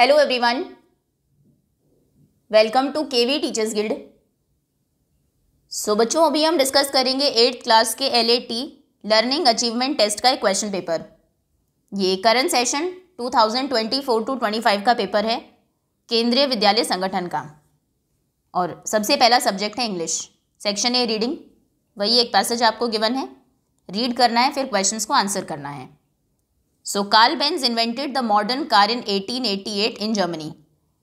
Hello everyone welcome to KV teachers guild so बच्चों अभी हम डिस्कस करेंगे एट्थ क्लास के एल लर्निंग अचीवमेंट टेस्ट का एक क्वेश्चन पेपर ये करंट सेशन 2024 टू 25 का पेपर है केंद्रीय विद्यालय संगठन का और सबसे पहला सब्जेक्ट है इंग्लिश सेक्शन ए रीडिंग वही एक पैसेज आपको गिवन है रीड करना है फिर क्वेश्चंस को आंसर करना है So Carl Benz invented the modern car in 1888 in Germany.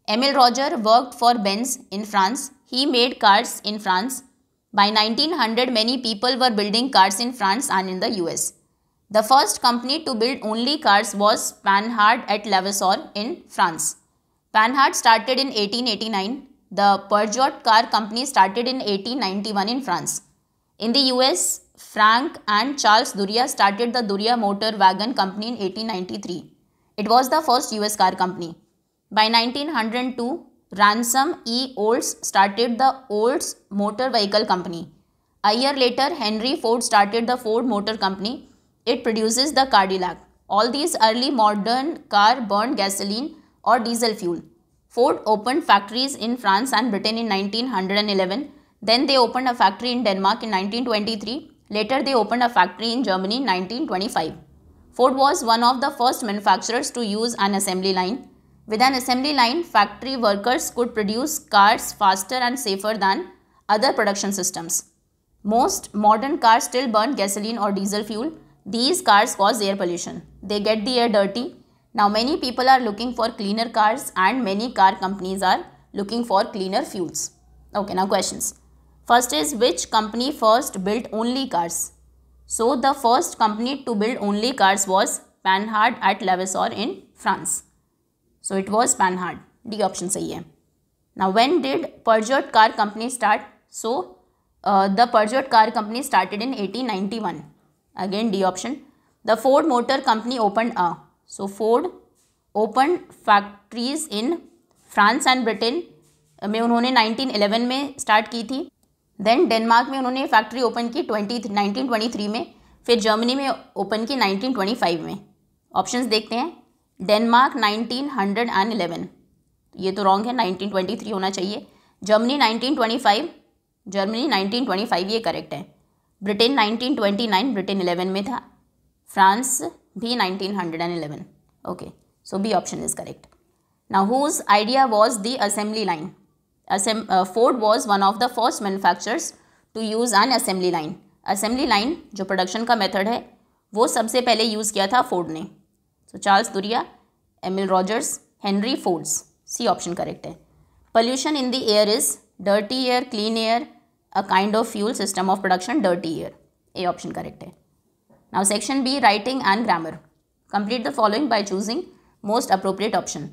Emil Roger worked for Benz in France. He made cars in France. By 1900, many people were building cars in France and in the US. The first company to build only cars was Panhard at Levasseur in France. Panhard started in 1889. The Peugeot car company started in 1891 in France. In the US, Frank and Charles Duryea started the Duryea Motor Wagon Company in 1893. It was the first US car company. By 1902, Ransom E. Olds started the Olds Motor Vehicle Company. A year later, Henry Ford started the Ford Motor Company. It produces the Cadillac. All these early modern car burned gasoline or diesel fuel. Ford opened factories in France and Britain in 1911 then they opened a factory in Denmark in 1923. Later, they opened a factory in Germany in 1925. Ford was one of the first manufacturers to use an assembly line. With an assembly line, factory workers could produce cars faster and safer than other production systems. Most modern cars still burn gasoline or diesel fuel. These cars cause air pollution. They get the air dirty. Now many people are looking for cleaner cars and many car companies are looking for cleaner fuels. Okay, now questions. First is which company first built only cars? So the first company to build only cars was Panhard at Levisor in France. So it was Panhard. D option सही है. Now when did Peugeot car company start? So uh, the Peugeot car company started in 1891. Again D option. The Ford Motor Company opened a. So Ford opened factories in France and Britain. Uh, में उन्होंने 1911 में start की थी then Denmark में उन्होंने factory open की twenty nineteen twenty three में फिर जर्मनी में ओपन की नाइनटीन ट्वेंटी फाइव में ऑप्शन देखते हैं Denmark nineteen hundred and eleven ये तो रॉन्ग है नाइनटीन ट्वेंटी थ्री होना चाहिए Germany nineteen twenty five Germany nineteen twenty five ये करेक्ट है Britain nineteen twenty nine Britain eleven में था फ्रांस भी nineteen hundred and eleven okay so B option is correct ना whose idea was the assembly line uh, Ford was one of the first manufacturers to use an assembly line. Assembly line जो production का method है वो सबसे पहले use किया था Ford ने So Charles Duria, Emil Rogers, Henry Fords. C option correct है Pollution in the air is dirty air, clean air, a kind of fuel system of production, dirty air. A option correct है Now section B writing and grammar. Complete the following by choosing most appropriate option.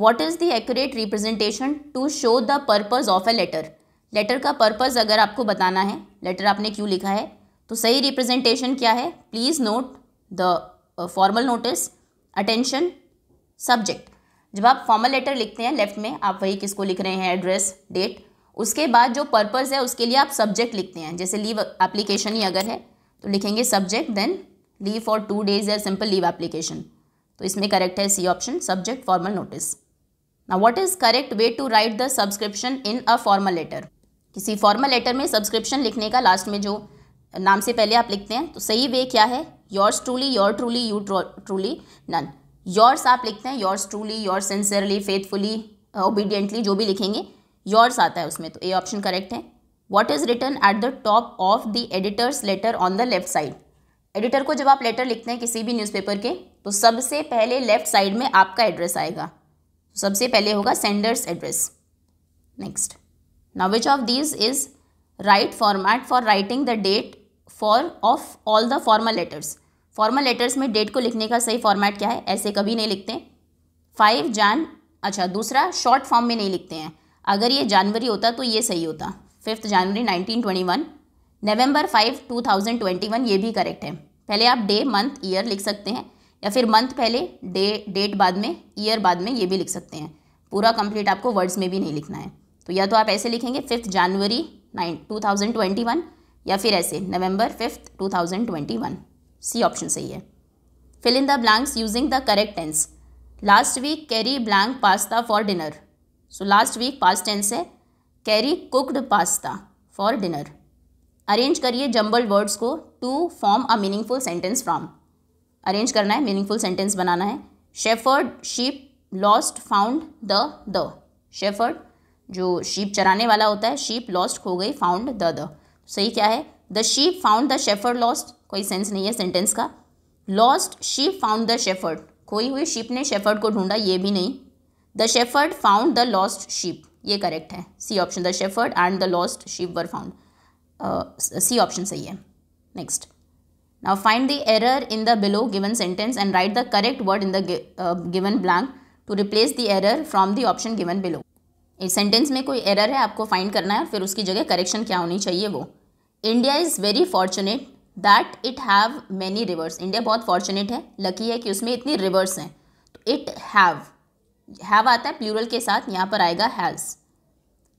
What is the accurate representation to show the purpose of a letter letter का purpose अगर आपको बताना है letter आपने क्यों लिखा है तो सही रिप्रेजेंटेशन क्या है please note the formal notice attention subject जब आप फॉर्मल लेटर लिखते हैं लेफ्ट में आप वही किसको लिख रहे हैं एड्रेस डेट उसके बाद जो पर्पज़ है उसके लिए आप सब्जेक्ट लिखते हैं जैसे लीव एप्लीकेशन ही अगर है तो लिखेंगे subject then leave for two days या सिंपल लीव एप्लीकेशन तो इसमें करेक्ट है C option subject formal notice ना what is correct way to write the subscription in a formal letter किसी फॉर्मल लेटर में सब्सक्रिप्शन लिखने का लास्ट में जो नाम से पहले आप लिखते हैं तो सही वे क्या है yours truly your truly you truly none yours आप लिखते हैं yours truly your sincerely faithfully obediently जो भी लिखेंगे योर्स आता है उसमें तो ए ऑप्शन करेक्ट है what is return at the top of the editor's letter on the left side editor को जब आप लेटर लिखते हैं किसी भी न्यूज़पेपर के तो सबसे पहले लेफ्ट साइड में आपका एड्रेस आएगा सबसे पहले होगा sender's address next now which of this is right format for writing the date for of all the formal letters formal letters में डेट को लिखने का सही फॉर्मेट क्या है ऐसे कभी नहीं लिखते फाइव जान अच्छा दूसरा शॉर्ट फॉर्म में नहीं लिखते हैं अगर ये जनवरी होता तो ये सही होता फिफ्थ जनवरी 1921 नवंबर ट्वेंटी 2021 ये भी करेक्ट है पहले आप डे मंथ ईयर लिख सकते हैं या फिर मंथ पहले डे डेट बाद में ईयर बाद में ये भी लिख सकते हैं पूरा कंप्लीट आपको वर्ड्स में भी नहीं लिखना है तो या तो आप ऐसे लिखेंगे fifth January nine two thousand twenty one या फिर ऐसे November fifth two thousand twenty one C option सही है fill in the blanks using the correct tense last week Carrie blank pasta for dinner so last week past tense है Carrie cooked pasta for dinner arrange करिए jumble words को to form a meaningful sentence from arrange करना है meaningful sentence बनाना है shepherd sheep lost found the the shepherd जो sheep चराने वाला होता है शीप लॉस्ट हो गई फाउंड द द सही क्या है the sheep found the shepherd lost कोई सेंस नहीं है सेंटेंस का lost sheep found the shepherd खोई हुई शीप ने शेफर्ड को ढूंढा ये भी नहीं the shepherd found the lost sheep ये करेक्ट है C option the shepherd and the lost sheep were found C option सही है next Now find the error in the below given sentence and write the correct word in the uh, given blank to replace the error from the option given below. इस sentence में कोई error है आपको find करना है और फिर उसकी जगह करेक्शन क्या होनी चाहिए वो India is very fortunate that it have many rivers India बहुत फॉर्चुनेट है लकी है कि उसमें इतनी रिवर्स हैं तो इट हैव हैव आता है प्लूरल के साथ यहाँ पर आएगा हैज़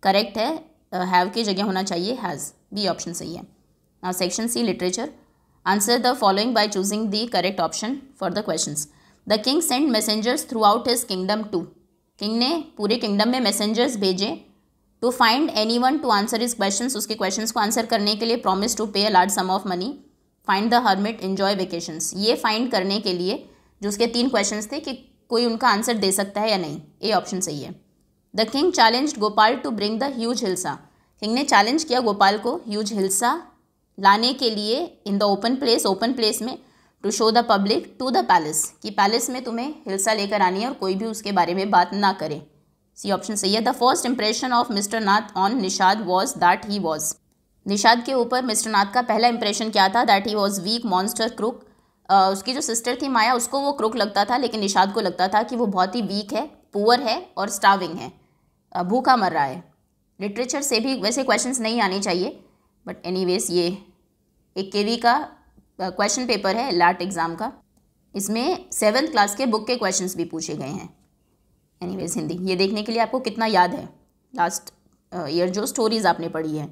करेक्ट है हैव uh, की जगह होना चाहिए हैज़ बी ऑप्शन सही है section C literature Answer the following by choosing the correct option for the questions. The king sent messengers throughout his kingdom too. King ने पूरे किंगडम में मैसेंजर्स भेजे to find anyone to answer is question उसके question को answer करने के लिए promise to pay a large sum of money find the hermit enjoy vacations ये फाइंड करने के लिए जो उसके तीन क्वेश्चन थे कि कोई उनका आंसर दे सकता है या नहीं ये ऑप्शन सही है the king challenge Gopal to bring the huge hilsa king ने चैलेंज किया गोपाल को ह्यूज हिल्सा लाने के लिए in the open place open place में to show the public to the palace कि पैलेस में तुम्हें हिलसा लेकर आनी है और कोई भी उसके बारे में बात ना करे सी ऑप्शन सही है the first impression of mister Nath on Nishad was that he was Nishad के ऊपर मिस्टर नाथ का पहला इंप्रेशन क्या था that he was weak monster crook उसकी जो सिस्टर थी माया उसको वो क्रुक लगता था लेकिन निषाद को लगता था कि वो बहुत ही वीक है पुअर है और स्टाविंग है भूखा मर रहा है लिटरेचर से भी वैसे क्वेश्चंस नहीं आने चाहिए बट एनीवेज ये एक के का क्वेश्चन पेपर है लाट एग्ज़ाम का इसमें सेवन्थ क्लास के बुक के क्वेश्चंस भी पूछे गए हैं एनीवेज हिंदी ये देखने के लिए आपको कितना याद है लास्ट ईयर जो स्टोरीज़ आपने पढ़ी है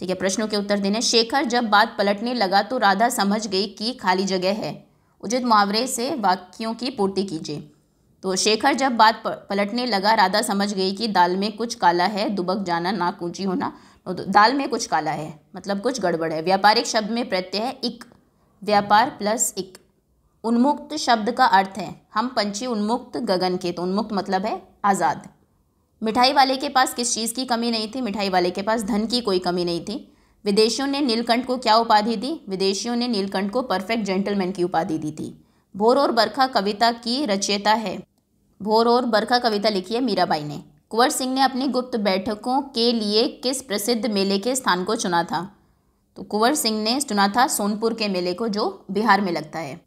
ठीक है प्रश्नों के उत्तर देने शेखर जब बात पलटने लगा तो राधा समझ गई कि खाली जगह है उचित मुहावरे से वाक्यों की पूर्ति कीजिए तो शेखर जब बात पलटने लगा राधा समझ गई कि दाल में कुछ काला है दुबक जाना नाक ऊँची होना दाल में कुछ काला है मतलब कुछ गड़बड़ है व्यापारिक शब्द में प्रत्यय है इक व्यापार प्लस इक उन्मुक्त शब्द का अर्थ है हम पंछी उन्मुक्त गगन के तो उन्मुक्त मतलब है आज़ाद मिठाई वाले के पास किस चीज़ की कमी नहीं थी मिठाई वाले के पास धन की कोई कमी नहीं थी विदेशियों ने नीलकंठ को क्या उपाधि दी विदेशियों ने नीलकंठ को परफेक्ट जेंटलमैन की उपाधि दी थी भोर और बरखा कविता की रचयिता है भोर और बरखा कविता लिखी है मीराबाई ने कुंवर सिंह ने अपनी गुप्त बैठकों के लिए किस प्रसिद्ध मेले के स्थान को चुना था तो कुंवर सिंह ने चुना था सोनपुर के मेले को जो बिहार में लगता है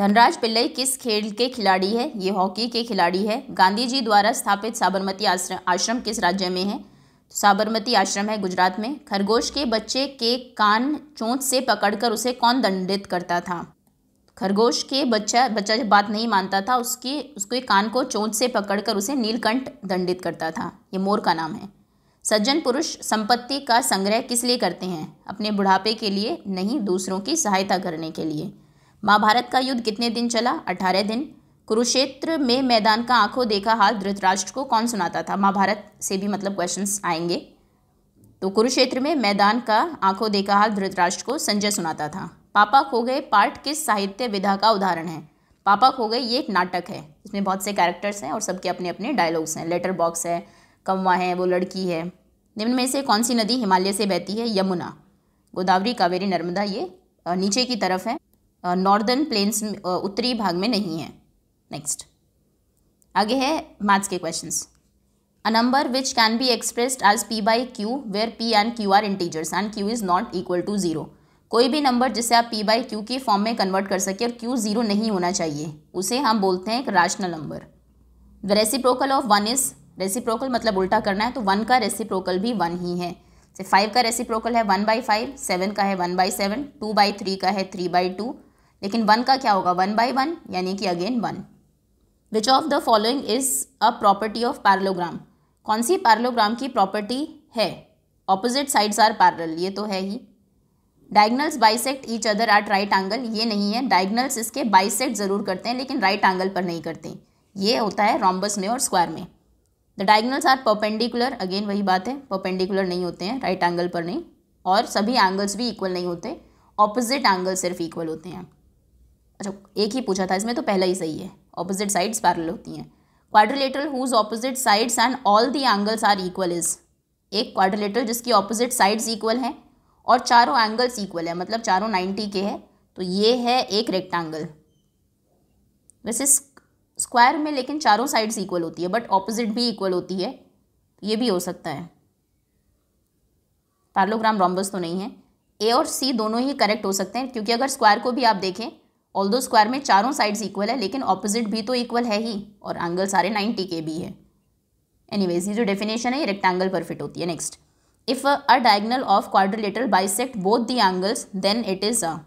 धनराज पिल्लई किस खेल के खिलाड़ी है ये हॉकी के खिलाड़ी है गांधी जी द्वारा स्थापित साबरमती आश्रम आश्रम किस राज्य में है तो साबरमती आश्रम है गुजरात में खरगोश के बच्चे के कान चोंच से पकड़कर उसे कौन दंडित करता था खरगोश के बच्चा बच्चा जब बात नहीं मानता था उसकी उसके कान को चोंच से पकड़कर उसे नीलकंठ दंडित करता था ये मोर का नाम है सज्जन पुरुष संपत्ति का संग्रह किस लिए करते हैं अपने बुढ़ापे के लिए नहीं दूसरों की सहायता करने के लिए महाभारत का युद्ध कितने दिन चला अठारह दिन कुरुक्षेत्र में मैदान का आंखों देखा हाल धृतराष्ट्र को कौन सुनाता था महाभारत से भी मतलब क्वेश्चंस आएंगे तो कुरुक्षेत्र में मैदान का आंखों देखा हाल धृतराष्ट्र को संजय सुनाता था पापा खो गए पाठ किस साहित्य विधा का उदाहरण है पापा खो गए ये एक नाटक है इसमें बहुत से कैरेक्टर्स हैं और सबके अपने अपने डायलॉग्स हैं लेटर बॉक्स है कौवा है वो लड़की है निम्न में से कौन सी नदी हिमालय से बहती है यमुना गोदावरी कावेरी नर्मदा ये नीचे की तरफ है नॉर्दर्न प्लेन्स उत्तरी भाग में नहीं है नेक्स्ट आगे है मैथ्स के questions a number which can be expressed as P by Q where P and Q are integers and Q is not equal to zero कोई भी नंबर जिसे आप पी बाई क्यू की फॉर्म में convert कर सके और क्यू ज़ीरो नहीं होना चाहिए उसे हम बोलते हैं एक rational number the reciprocal of one is reciprocal मतलब उल्टा करना है तो वन का रेसिप्रोकल भी वन ही है जैसे फाइव का रेसिप्रोकल है वन बाई फाइव सेवन का है one by seven two by three का है थ्री बाई टू लेकिन वन का क्या होगा वन बाई वन यानी कि again one which of the following is a property of parallelogram कौन सी पैरलोग्राम की प्रॉपर्टी है ऑपोजिट साइड्स आर पैरल ये तो है ही diagonals bisect each other at right angle ये नहीं है डायगनल्स इसके बाइसेक्ट ज़रूर करते हैं लेकिन राइट एंगल पर नहीं करते ये होता है रॉम्बस में और स्क्वायर में the diagonals are perpendicular again वही बात है परपेंडिकुलर नहीं होते हैं राइट एंगल पर नहीं और सभी एंगल्स भी इक्वल नहीं होते ऑपोजिट एंगल सिर्फ इक्वल होते हैं अच्छा एक ही पूछा था इसमें तो पहला ही सही है ऑपोजिट साइड्स पैरल होती हैं quadrilateral whose opposite sides and all the angles are equal is एक क्वाड्रिलेटरल जिसकी ऑपोजिट साइड्स इक्वल हैं और चारों एंगल्स इक्वल है मतलब चारों नाइन्टी के है तो ये है एक रेक्टेंगल वैसे स्क्वायर में लेकिन चारों साइड्स इक्वल होती है बट ऑपोजिट भी इक्वल होती है तो ये भी हो सकता है पैरलोग्राम रॉम्बस तो नहीं है ए और सी दोनों ही करेक्ट हो सकते हैं क्योंकि अगर स्क्वायर को भी आप देखें ऑल दो स्क्वायर में चारों साइड्स इक्वल है लेकिन ऑपोजिट भी तो इक्वल है ही और एंगल सारे नाइन्टी के भी है एनीवेज ये जो डेफिनेशन है ये रेक्टेंगल पर फिट होती है next if a, a diagonal of quadrilateral bisect both the angles then it is a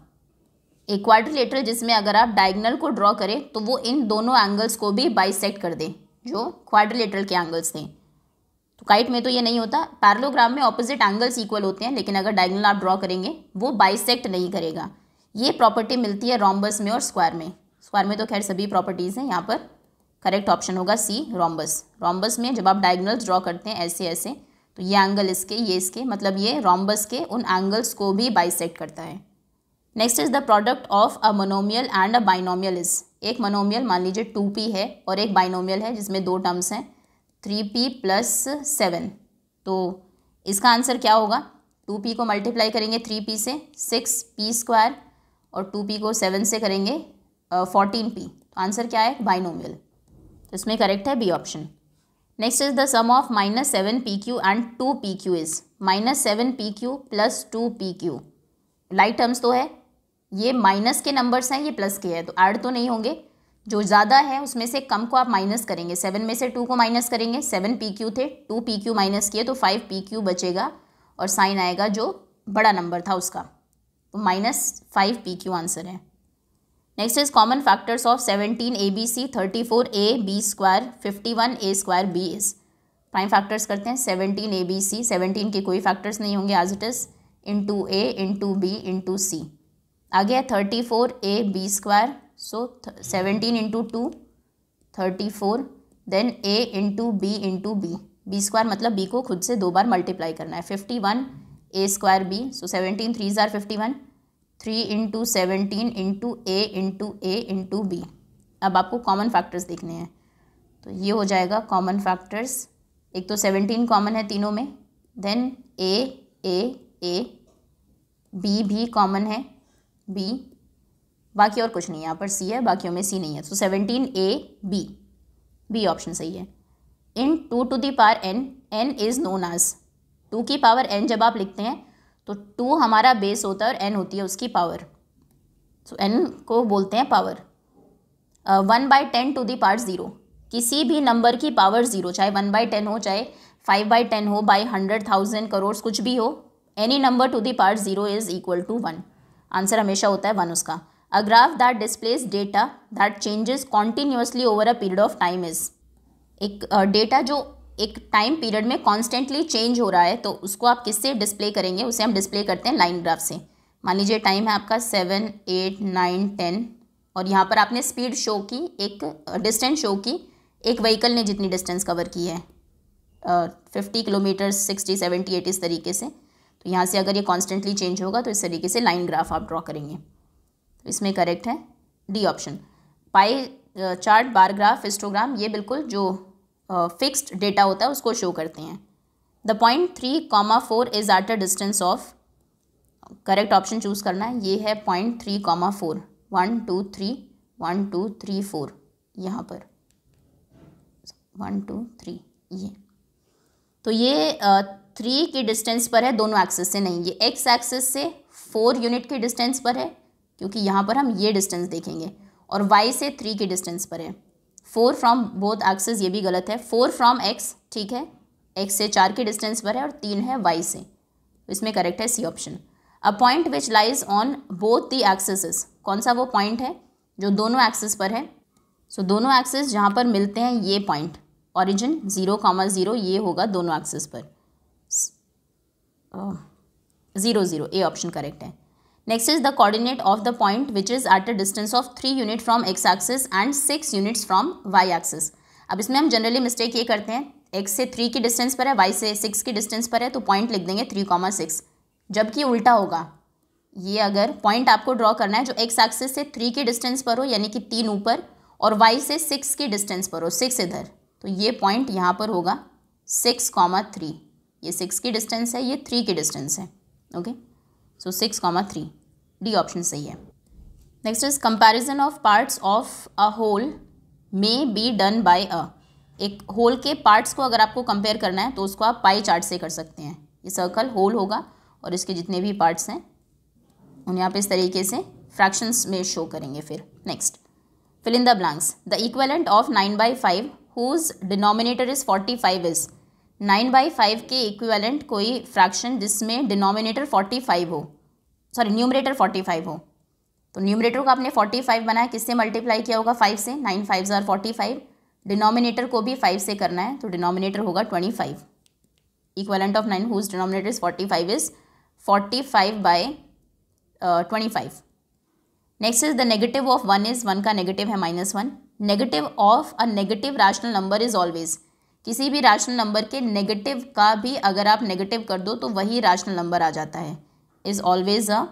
एक क्वाड्रिलेटरल जिसमें अगर आप डायगनल को ड्रॉ करें तो वो इन दोनों एंगल्स को भी बाइसेक्ट कर दे जो क्वाड्रिलेटरल के एंगल्स थे तो काइट में तो ये नहीं होता पैरलोग्राम में ऑपोजिट एंगल्स इक्वल होते हैं लेकिन अगर डायगनल आप ड्रॉ करेंगे वो बाइसेक्ट नहीं करेगा ये प्रॉपर्टी मिलती है रॉम्बस में और स्क्वायर में स्क्वायर में तो खैर सभी प्रॉपर्टीज़ हैं यहाँ पर करेक्ट ऑप्शन होगा सी रॉम्बस रॉम्बस में जब आप डायगनल्स ड्रॉ करते हैं ऐसे ऐसे तो ये एंगल इसके ये इसके मतलब ये रॉम्बस के उन एंगल्स को भी बाइसेक्ट करता है next is the product of a monomial and a binomial is एक मोनोमियल मान लीजिए टू पी है और एक बाइनोमियल है जिसमें दो टर्म्स हैं थ्री पी प्लस सेवन तो इसका आंसर क्या होगा टू पी को मल्टीप्लाई करेंगे थ्री पी से सिक्स पी स्क्वायर और टू पी को सेवन से करेंगे फोर्टीन uh, पी तो आंसर क्या है बाइनोमियल तो इसमें करेक्ट है B option next is the sum of minus seven P Q and two P Q is minus seven P Q plus two P Q like terms तो है ये minus के नंबर्स हैं ये प्लस के हैं तो ऐड तो नहीं होंगे जो ज़्यादा है उसमें से कम को आप माइनस करेंगे सेवन में से टू को माइनस करेंगे सेवन पी क्यू थे टू पी क्यू माइनस किए तो फाइव पी क्यू बचेगा और साइन आएगा जो बड़ा नंबर था उसका तो minus five P Q answer है next is common factors of seventeen A B C thirty four A B square fifty one A square B is prime factors करते हैं seventeen A B C seventeen के कोई factors नहीं होंगे as it is into A into B into C आ गया thirty four A B square so seventeen into two thirty four then A into B into B B square मतलब B को खुद से दो बार मल्टीप्लाई करना है fifty one A square B so seventeen three ज़ार fifty one three into seventeen into A into A into B अब आपको कॉमन फैक्टर्स देखने हैं तो ये हो जाएगा कॉमन फैक्टर्स एक तो सेवनटीन कॉमन है तीनों में then A A A B भी कॉमन है बी बाकी और कुछ नहीं है यहाँ पर सी है बाकियों में सी नहीं है तो seventeen A B B option सही है in two to the power N N is known as two की पावर एन जब आप लिखते हैं तो टू हमारा बेस होता है और एन होती है उसकी पावर सो so, एन को बोलते हैं power one by ten to the power zero किसी भी नंबर की पावर ज़ीरो चाहे वन बाई टेन हो चाहे फाइव बाई टेन हो बाई हंड्रेड थाउजेंड करोड़ कुछ भी हो any number to the power zero is equal to one answer हमेशा होता है वन उसका a graph that displays data that changes continuously over a period of time is एक data uh, जो एक टाइम पीरियड में कॉन्स्टेंटली चेंज हो रहा है तो उसको आप किससे डिस्प्ले करेंगे उसे हम डिस्प्ले करते हैं लाइन ग्राफ से मान लीजिए टाइम है आपका सेवन एट नाइन टेन और यहाँ पर आपने स्पीड शो की एक डिस्टेंस uh, शो की एक व्हीकल ने जितनी डिस्टेंस कवर की है fifty kilometre sixty seventy eight इस तरीके से तो यहाँ से अगर ये कॉन्स्टेंटली चेंज होगा तो इस तरीके से लाइन ग्राफ आप ड्रॉ करेंगे तो इसमें करेक्ट है D option pie chart bar graph histogram ये बिल्कुल जो फिक्स्ड डेटा होता है उसको शो करते हैं the point three comma four is at a distance of correct option choose करना है ये है point three comma four one two three one two three four यहाँ पर वन टू थ्री ये तो ये थ्री की डिस्टेंस पर है दोनों एक्सेस से नहीं ये एक्स एक्सेस से फोर यूनिट की डिस्टेंस पर है क्योंकि यहाँ पर हम ये डिस्टेंस देखेंगे और वाई से थ्री की डिस्टेंस पर है फोर फ्रॉम बोथ एक्सेस ये भी गलत है फोर फ्रॉम एक्स ठीक है एक्स से चार के डिस्टेंस पर है और तीन है वाई से इसमें करेक्ट है C option a point which lies on both the axes कौन सा वो पॉइंट है जो दोनों एक्सेस पर है सो so, दोनों एक्सेस जहाँ पर मिलते हैं ये point origin zero comma zero ये होगा दोनों एक्सेस पर zero zero A option correct है next is the coordinate of the point which is at a distance of three unit from X axis and six units from Y axis अब इसमें हम generally mistake ये करते हैं x से three की distance पर है वाई से सिक्स की डिस्टेंस पर है तो पॉइंट लिख देंगे थ्री कॉमा सिक्स जबकि उल्टा होगा ये अगर पॉइंट आपको ड्रॉ करना है जो एक्स एक्सिस से थ्री की डिस्टेंस पर हो यानी कि तीन ऊपर और वाई से सिक्स की डिस्टेंस पर हो सिक्स इधर तो ये पॉइंट यहाँ पर होगा सिक्स कॉमा थ्री ये सिक्स की डिस्टेंस है ये थ्री की डिस्टेंस है okay okay? So six comma three D option सही है next is comparison of parts of a whole may be done by a एक होल के पार्ट्स को अगर आपको कंपेयर करना है तो उसको आप पाई चार्ट से कर सकते हैं ये सर्कल होल होगा और इसके जितने भी पार्ट्स हैं उन्हें आप इस तरीके से फ्रैक्शंस में शो करेंगे फिर next fill in the blanks the equivalent of nine by five whose denominator is forty five is nine by five के इक्विवेलेंट कोई फ्रैक्शन जिसमें डिनोमिनेटर फोर्टी फाइव हो सॉरी न्यूमरेटर फोर्टी फाइव हो तो numerator को आपने फोर्टी फाइव बनाया किससे मल्टीप्लाई किया होगा फाइव से नाइन फाइव ज़ार फोर्टी फाइव डिनोमिनेटर को भी फाइव से करना है तो डिनोमिनेटर होगा twenty five equivalent of nine whose denominator is forty five is forty five by twenty five next is the negative of one is one का negative है minus one negative of a negative rational number is always किसी भी rational number के negative का भी अगर आप negative कर दो तो वही राशनल नंबर आ जाता है इज़ ऑलवेज अ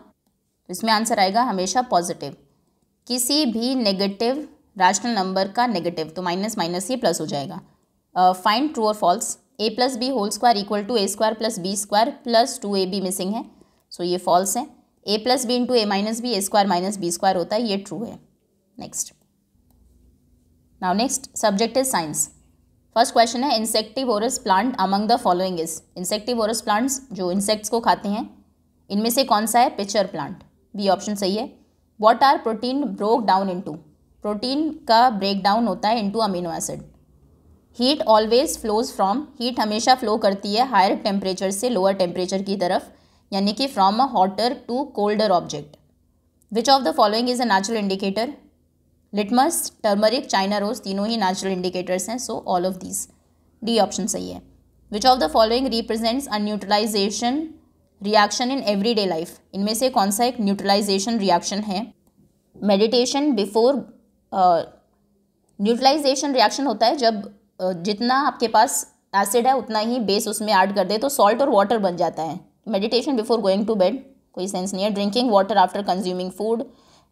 इसमें आंसर आएगा हमेशा पॉजिटिव किसी भी नेगेटिव राशनल नंबर का नेगेटिव तो माइनस माइनस ये प्लस हो जाएगा फाइंड ट्रू और false A plus B whole square equal to A square plus B square plus two A B missing है सो so ये फॉल्स है A plus B into A minus B A square minus B square होता है ये true है next now next subject is science first question है insectivorous plant among the following is insectivorous plants जो insects को खाते हैं इनमें से कौन सा है पिचर प्लांट बी ऑप्शन सही है what are protein broke down into protein का ब्रेक डाउन होता है into amino acid heat always flows from heat हमेशा फ्लो करती है हायर टेम्परेचर से लोअर टेम्परेचर की तरफ यानी कि from a hotter to colder object which of the following is a natural indicator litmus turmeric China rose तीनों ही नेचुरल इंडिकेटर्स हैं so all of these D option सही है which of the following represents a neutralization reaction in everyday life इनमें से कौन सा एक न्यूट्रलाइजेशन रिएक्शन है मेडिटेशन बिफोर न्यूट्रलाइजेशन रिएक्शन होता है जब uh, जितना आपके पास एसिड है उतना ही बेस उसमें ऐड कर दे तो सॉल्ट और वाटर बन जाता है meditation before going to bed कोई सेंस नहीं है drinking water after consuming food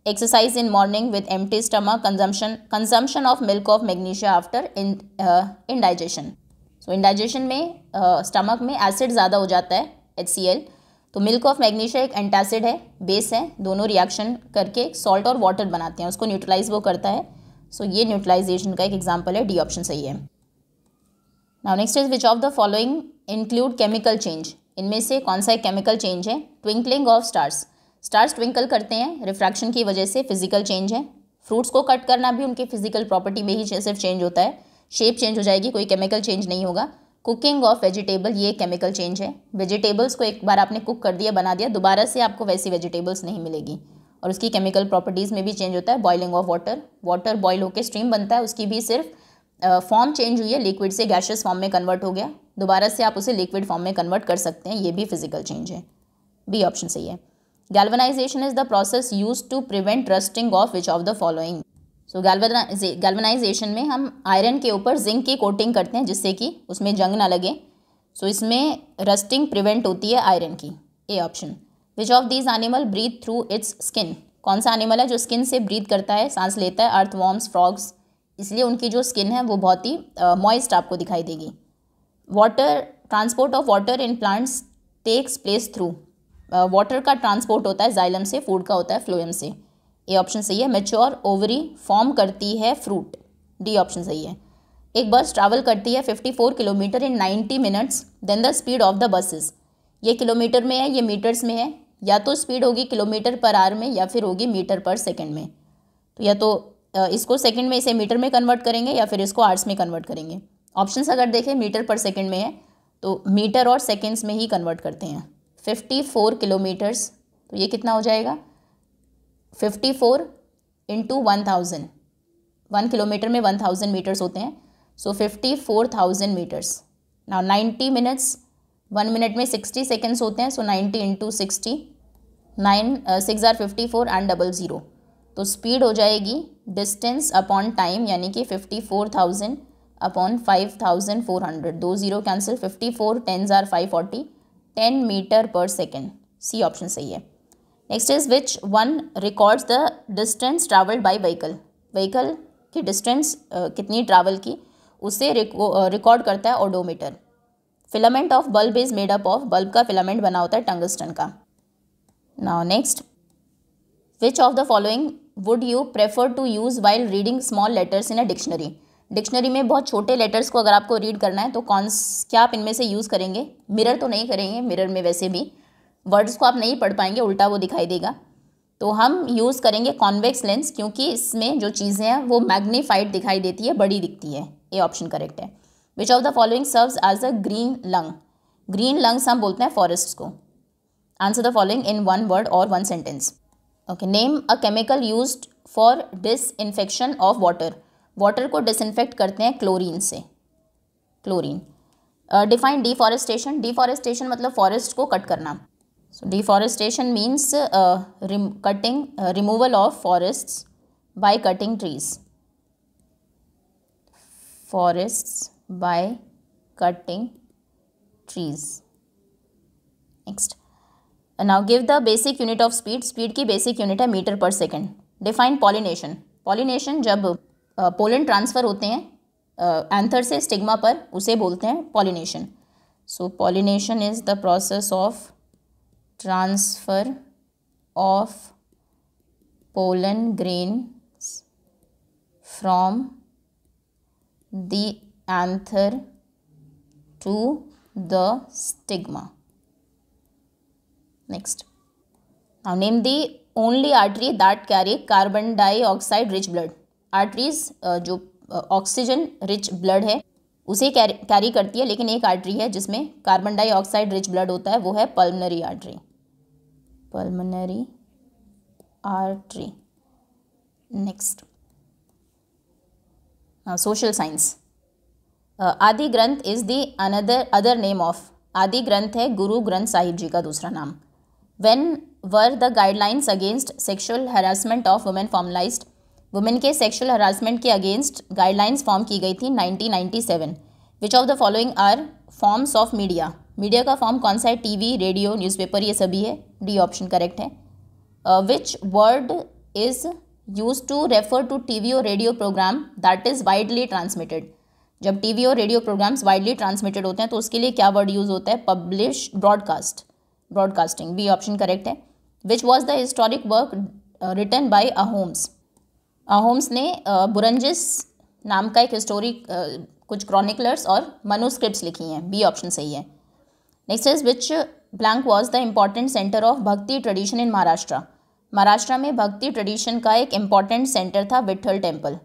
exercise in morning with empty stomach consumption consumption of milk of magnesia after in uh, indigestion so indigestion में stomach uh, में acid ज़्यादा हो जाता है H तो मिल्क ऑफ मैग्नीशिया एक एंटासिड है base है दोनों रिएक्शन करके सॉल्ट और वाटर बनाते हैं उसको न्यूट्रलाइज वो करता है सो so, ये न्यूट्रलाइजेशन का एक एग्जाम्पल है डी ऑप्शन सही है now next is which of the following include chemical change इनमें से कौन सा एक केमिकल चेंज है twinkling of stars stars twinkle करते हैं रिफ्रैक्शन की वजह से फिजिकल चेंज है फ्रूट्स को कट करना भी उनकी फिजिकल प्रॉपर्टी में ही सिर्फ चेंज होता है शेप चेंज हो जाएगी कोई केमिकल चेंज नहीं होगा कुकिंग ऑफ वेजिटेबल ये केमिकल चेंज है वेजिटेबल्स को एक बार आपने कुक कर दिया बना दिया दोबारा से आपको वैसी वेजिटेबल्स नहीं मिलेगी और उसकी केमिकल प्रॉपर्टीज़ में भी चेंज होता है boiling of water water boil होकर स्ट्रीम बनता है उसकी भी सिर्फ फॉर्म चेंज हुई है लिक्विड से गैशियस फॉर्म में कन्वर्ट हो गया दोबारा से आप उसे लिक्विड फॉर्म में कन्वर्ट कर सकते हैं ये भी फिजिकल चेंज है बी ऑप्शन सही है galvanization is the process used to prevent rusting of which of the following so galvanization में हम आयरन के ऊपर जिंक की कोटिंग करते हैं जिससे कि उसमें जंग ना लगे सो so, इसमें रस्टिंग प्रिवेंट होती है आयरन की A option which of these animal breathe through its skin कौन सा एनिमल है जो स्किन से ब्रीथ करता है सांस लेता है अर्थ वॉर्म्स फ्रॉग्स इसलिए उनकी जो स्किन है वो बहुत ही मॉइस्ट uh, आपको दिखाई देगी water transport of water in plants takes place through water का ट्रांसपोर्ट होता है जाइलम से फूड का होता है फ्लोएम से ए ऑप्शन सही है मेच्योर ओवरी फॉर्म करती है फ्रूट डी ऑप्शन सही है एक बस ट्रैवल करती है 54 kilometre in 90 minutes then the speed of the buses ये किलोमीटर में है ये मीटर्स में है या तो स्पीड होगी किलोमीटर पर आर में या फिर होगी मीटर पर सेकेंड में तो या तो इसको सेकेंड में इसे मीटर में कन्वर्ट करेंगे या फिर इसको आर्स में कन्वर्ट करेंगे ऑप्शन अगर देखें मीटर पर सेकेंड में है तो मीटर और सेकेंड्स में ही कन्वर्ट करते हैं फिफ्टी फोर किलोमीटर्स तो ये कितना हो जाएगा fifty four into one thousand one kilometre में वन थाउजेंड मीटर्स होते हैं so fifty four thousand metres now ninety minutes one minute में सिक्सटी सेकेंड्स होते हैं so ninety into sixty nine six are fifty four and double zero तो speed हो जाएगी distance upon time यानी कि fifty four thousand upon five thousand four hundred दो zero cancel fifty four tens are five forty ten metre पर second C option सही है next is which one records the distance travelled by vehicle vehicle की distance कितनी travel की उसे record करता है odometer filament of bulb is made up of bulb का फिलामेंट बना होता है टंगस्टन का now next which of the following would you prefer to use while reading small letters in a dictionary dictionary में बहुत छोटे लेटर्स को अगर आपको रीड करना है तो कौन क्या आप इनमें से यूज़ करेंगे मिरर तो नहीं करेंगे मिरर में वैसे भी वर्ड्स को आप नहीं पढ़ पाएंगे उल्टा वो दिखाई देगा तो हम यूज़ करेंगे कॉन्वेक्स लेंस क्योंकि इसमें जो चीज़ें हैं वो मैग्नीफाइड दिखाई देती है बड़ी दिखती है ये ऑप्शन करेक्ट है which of the following serves as a green lung green lungs हम बोलते हैं फॉरेस्ट को answer the following in one word और one sentence okay name a chemical use for disinfection of water water को disinfect करते हैं chlorine से chlorine define deforestation deforestation मतलब फॉरेस्ट को कट करना so deforestation means cutting removal of forest by cutting trees forest by cutting trees next now give the basic unit of speed speed की basic unit है metre पर second define pollination pollination जब pollen transfer होते हैं anther से stigma पर उसे बोलते हैं pollination so pollination is the process of transfer of pollen grain from the anther to the stigma next now name the only artery that carry carbon dioxide rich blood arteries uh, जो oxygen rich blood है उसे carry करती है लेकिन एक artery है जिसमें carbon dioxide rich blood होता है वो है pulmonary artery pulmonary artery next social science Adi Granth is the another other name of Adi Granth है गुरु ग्रंथ साहिब जी का दूसरा नाम when were the guidelines against sexual harassment of women formalized women के सेक्शुअल हरासमेंट के अगेंस्ट गाइडलाइंस फॉर्म की गई थी 1997 which of the following are forms of media media का फॉर्म कौन सा है T V radio newspaper ये सभी है डी ऑप्शन करेक्ट है which word is use to refer to T V और radio program that is widely transmitted जब टी वी और रेडियो प्रोग्राम्स वाइडली ट्रांसमिटेड होते हैं तो उसके लिए क्या वर्ड यूज़ होता है publish broadcast broadcasting B option correct है which was the historic work written by Ahoms Ahoms ने बुरंजिस नाम का एक हिस्टोरिक कुछ क्रॉनिकलर्स और मनोस्क्रिप्ट लिखी हैं बी ऑप्शन सही है next is which blank was the important centre of bhakti tradition in Maharashtra Maharashtra में भक्ति ट्रेडिशन का एक इम्पॉर्टेंट सेंटर था Vitthal temple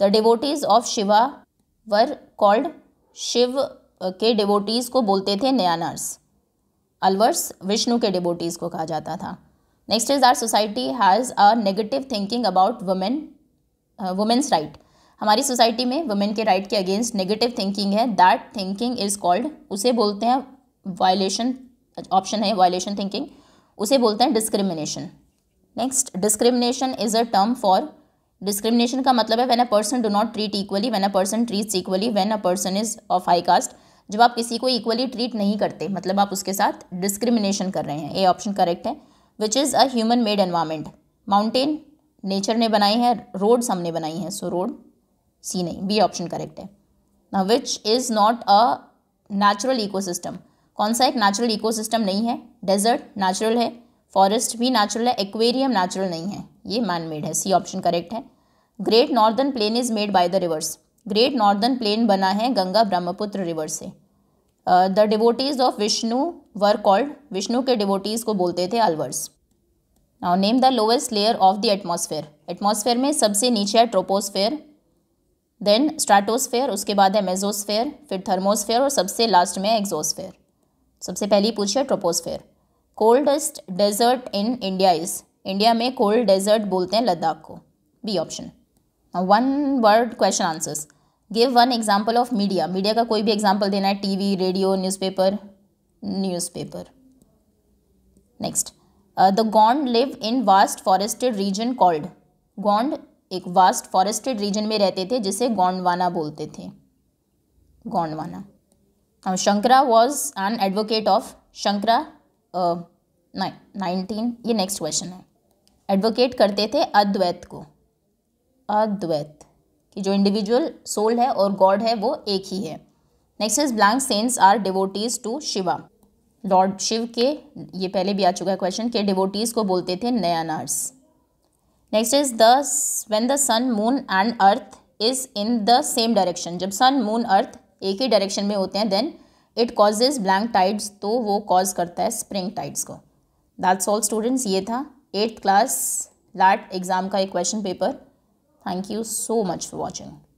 the devotees of Shiva were called Shiv के डिवोटीज़ को बोलते थे नयानार्स अलवर्स विष्णु के डिबोटीज़ को कहा जाता था next is our society has a negative thinking about women women's right हमारी सोसाइटी में वुमेन के राइट के अगेंस्ट नेगेटिव थिंकिंग है दैट थिंकिंग इज़ कॉल्ड उसे बोलते हैं वायलेशन ऑप्शन है वायलेशन थिंकिंग उसे बोलते हैं discrimination next discrimination is a term for discrimination का मतलब है when a person do not treat equally when a person treats equally when a person is of high caste जब आप किसी को इक्वली ट्रीट नहीं करते मतलब आप उसके साथ डिस्क्रिमिनेशन कर रहे हैं ये ऑप्शन करेक्ट है which is a human made environment mountain nature ने बनाई है रोड्स हमने बनाई हैं सो रोड सी नहीं बी ऑप्शन करेक्ट है ना which is not a natural ecosystem कौन सा एक नेचुरल इकोसिस्टम नहीं है डेजर्ट नेचुरल है फॉरेस्ट भी नेचुरल है एक्वेरियम नेचुरल नहीं है ये मैन मेड है सी ऑप्शन करेक्ट है great northern plain is made by the rivers great northern plain बना है गंगा ब्रह्मपुत्र रिवर से the devotees of Vishnu were called Vishnu के डिवोटीज़ को बोलते थे Alvars now name the lowest layer of the atmosphere atmosphere में सबसे नीचे है ट्रोपोस्फेयर देन स्ट्राटोस्फेयर उसके बाद है मेजोस्फेयर फिर थर्मोस्फेयर और सबसे लास्ट में एग्जोस्फेयर सबसे पहली पूछिए troposphere coldest desert in India is India में कोल्ड डेजर्ट बोलते हैं लद्दाख को B option one word question answers give one example of media media का कोई भी एग्जाम्पल देना है T V radio newspaper newspaper. Next, uh, the Gond live in vast forested region called Gond एक vast forested region में रहते थे जिसे गोंडवाना बोलते थे Gondwana Shankara Shankara an advocate of Shankara nineteen ये नेक्स्ट क्वेश्चन है एडवोकेट करते थे अद्वैत को अद्वैत कि जो इंडिविजुअल सोल है और गॉड है वो एक ही है next is blank saints are devotees to Shiva lord Shiv के ये पहले भी आ चुका है क्वेश्चन के डिवोटीज़ को बोलते थे नया नर्स next is the when the sun moon and earth is in the same direction जब सन मून अर्थ एक ही डायरेक्शन में होते हैं then it causes blank tides तो वो कॉज करता है स्प्रिंग टाइड्स को दैट्स ऑल स्टूडेंट्स ये था एट्थ क्लास लैट एग्ज़ाम का एक question paper thank you so much for watching